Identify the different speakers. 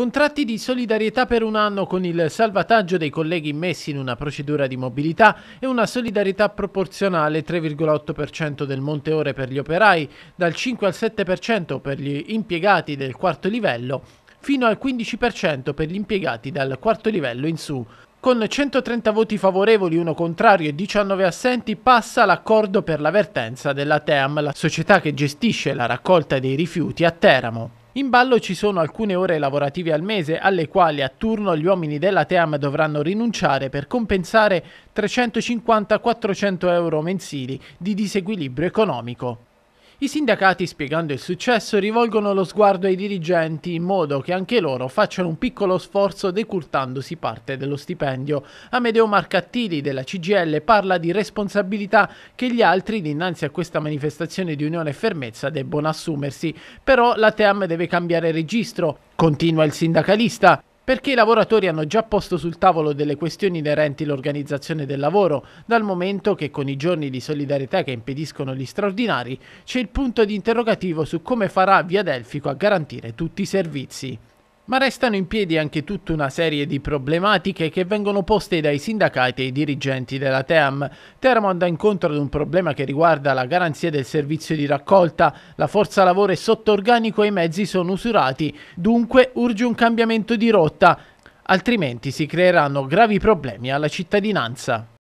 Speaker 1: Contratti di solidarietà per un anno con il salvataggio dei colleghi immessi in una procedura di mobilità e una solidarietà proporzionale 3,8% del monte ore per gli operai, dal 5 al 7% per gli impiegati del quarto livello, fino al 15% per gli impiegati dal quarto livello in su. Con 130 voti favorevoli, uno contrario e 19 assenti, passa l'accordo per l'avvertenza della TEAM, la società che gestisce la raccolta dei rifiuti a Teramo. In ballo ci sono alcune ore lavorative al mese alle quali a turno gli uomini della TEAM dovranno rinunciare per compensare 350-400 euro mensili di disequilibrio economico. I sindacati, spiegando il successo, rivolgono lo sguardo ai dirigenti in modo che anche loro facciano un piccolo sforzo decurtandosi parte dello stipendio. Amedeo Marcattili della CGL parla di responsabilità che gli altri dinanzi a questa manifestazione di unione e fermezza debbono assumersi. Però la TEAM deve cambiare registro, continua il sindacalista perché i lavoratori hanno già posto sul tavolo delle questioni inerenti all'organizzazione del lavoro, dal momento che con i giorni di solidarietà che impediscono gli straordinari c'è il punto di interrogativo su come farà Via Delfico a garantire tutti i servizi ma restano in piedi anche tutta una serie di problematiche che vengono poste dai sindacati e i dirigenti della TEAM. Teramo andrà incontro ad un problema che riguarda la garanzia del servizio di raccolta, la forza lavoro è sotto organico e i mezzi sono usurati, dunque urge un cambiamento di rotta, altrimenti si creeranno gravi problemi alla cittadinanza.